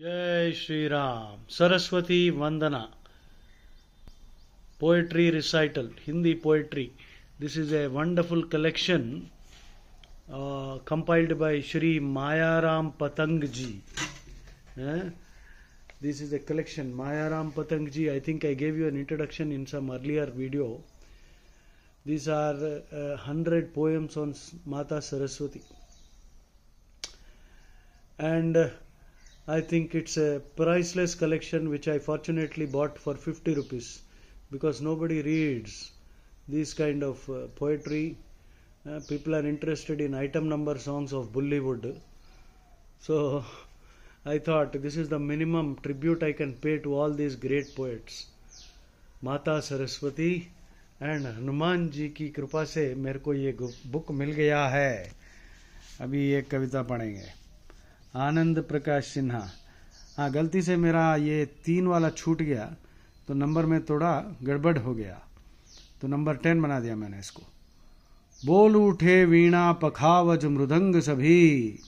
Jai Shri Ram. Saraswati Vandana. Poetry recital, Hindi poetry. This is a wonderful collection uh, compiled by Shri Mayaram Patangji. Eh? This is a collection. Mayaram Patangji, I think I gave you an introduction in some earlier video. These are 100 uh, poems on Mata Saraswati. And uh, I think it's a priceless collection which I fortunately bought for 50 rupees because nobody reads these kind of uh, poetry. Uh, people are interested in item number songs of Bollywood. So I thought this is the minimum tribute I can pay to all these great poets. Mata Saraswati and Hanuman ki की कृपा से मेरे book ये book hai. गया है अभी ये आनंद प्रकाश सिन्हा हाँ गलती से मेरा ये तीन वाला छूट गया तो नंबर में थोड़ा गड़बड़ हो गया तो नंबर टेन बना दिया मैंने इसको बोल उठे वीणा पखावज मृदंग सभी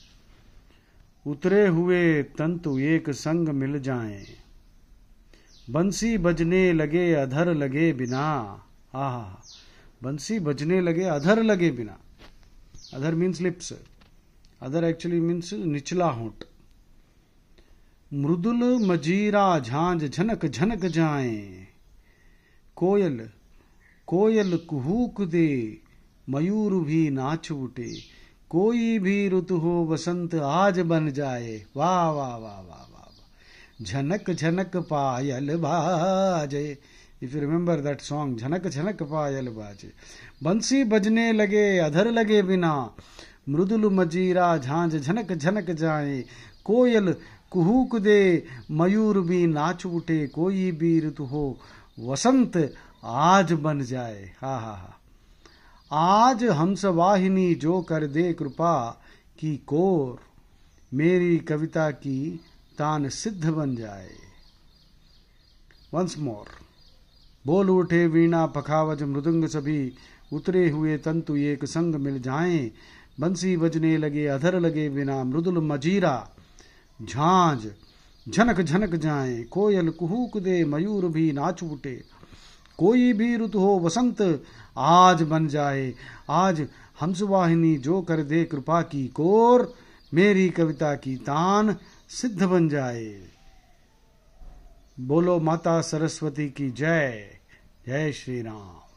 उतरे हुए तंतु एक संग मिल जाए बंसी बजने लगे अधर लगे बिना आहा बंसी बजने लगे अधर लगे बिना अधर मीन्स लिप्स अदर एक्चुअली मीन्स निचला होंठ मृदुल मजीरा झांझ झनक झनक जाए कोयल कोयल कुहूक दे मयूर भी नाच उठे कोई भी ऋतु हो वसंत आज बन जाए वाह वाह वाह वाह वाह झनक झनक पायल बाजे if you remember that song झनक झनक पायल बाजे बंसी बजने लगे अधर लगे बिना मृदुल मजीरा झांझ झनक झनक जाए कोयल कुहूक दे मयूर भी नाच उठे कोई भी ऋतु हो वसंत आज बन जाए हा हा हा आज हमस वाहिनी जो कर दे कृपा की कोर मेरी कविता की तान सिद्ध बन जाए वंस मोर बोल उठे वीणा पखावज मृदुंग सभी उतरे हुए तंतु एक संग मिल जाएं बंसी बजने लगे अधर लगे बिना मृदुल मजीरा झांझ झनक झनक जाए कोयल कुहूक दे मयूर भी नाच उठे कोई भी ऋतु हो वसंत आज बन जाए आज हमसवाहिनी जो कर दे कृपा की कोर मेरी कविता की तान सिद्ध बन जाए बोलो माता सरस्वती की जय जय श्री राम